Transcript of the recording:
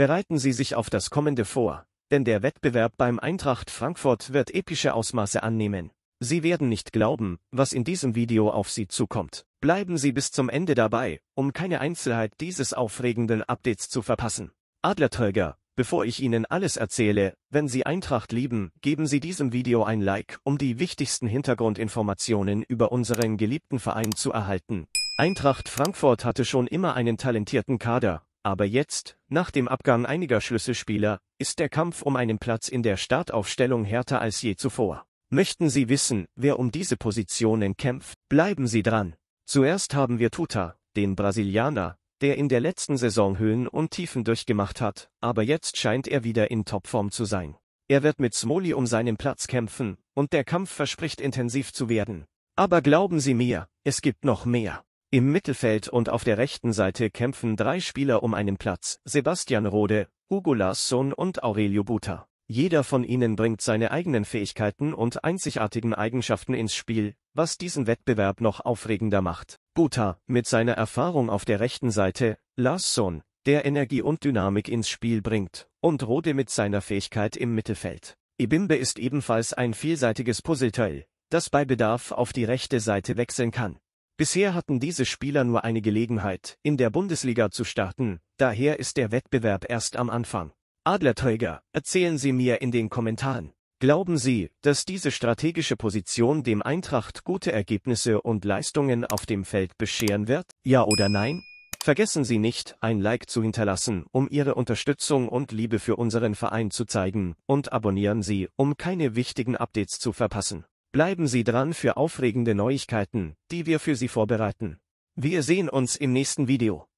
Bereiten Sie sich auf das Kommende vor, denn der Wettbewerb beim Eintracht Frankfurt wird epische Ausmaße annehmen. Sie werden nicht glauben, was in diesem Video auf Sie zukommt. Bleiben Sie bis zum Ende dabei, um keine Einzelheit dieses aufregenden Updates zu verpassen. Adlerträger, bevor ich Ihnen alles erzähle, wenn Sie Eintracht lieben, geben Sie diesem Video ein Like, um die wichtigsten Hintergrundinformationen über unseren geliebten Verein zu erhalten. Eintracht Frankfurt hatte schon immer einen talentierten Kader aber jetzt, nach dem Abgang einiger Schlüsselspieler, ist der Kampf um einen Platz in der Startaufstellung härter als je zuvor. Möchten Sie wissen, wer um diese Positionen kämpft, bleiben Sie dran. Zuerst haben wir Tuta, den Brasilianer, der in der letzten Saison Höhen und Tiefen durchgemacht hat, aber jetzt scheint er wieder in Topform zu sein. Er wird mit Smoli um seinen Platz kämpfen, und der Kampf verspricht intensiv zu werden. Aber glauben Sie mir, es gibt noch mehr. Im Mittelfeld und auf der rechten Seite kämpfen drei Spieler um einen Platz, Sebastian Rode, Hugo Larsson und Aurelio Buta. Jeder von ihnen bringt seine eigenen Fähigkeiten und einzigartigen Eigenschaften ins Spiel, was diesen Wettbewerb noch aufregender macht. Buta, mit seiner Erfahrung auf der rechten Seite, Larsson, der Energie und Dynamik ins Spiel bringt, und Rode mit seiner Fähigkeit im Mittelfeld. Ibimbe ist ebenfalls ein vielseitiges Puzzleteil, das bei Bedarf auf die rechte Seite wechseln kann. Bisher hatten diese Spieler nur eine Gelegenheit, in der Bundesliga zu starten, daher ist der Wettbewerb erst am Anfang. Adlerträger, erzählen Sie mir in den Kommentaren. Glauben Sie, dass diese strategische Position dem Eintracht gute Ergebnisse und Leistungen auf dem Feld bescheren wird? Ja oder nein? Vergessen Sie nicht, ein Like zu hinterlassen, um Ihre Unterstützung und Liebe für unseren Verein zu zeigen, und abonnieren Sie, um keine wichtigen Updates zu verpassen. Bleiben Sie dran für aufregende Neuigkeiten, die wir für Sie vorbereiten. Wir sehen uns im nächsten Video.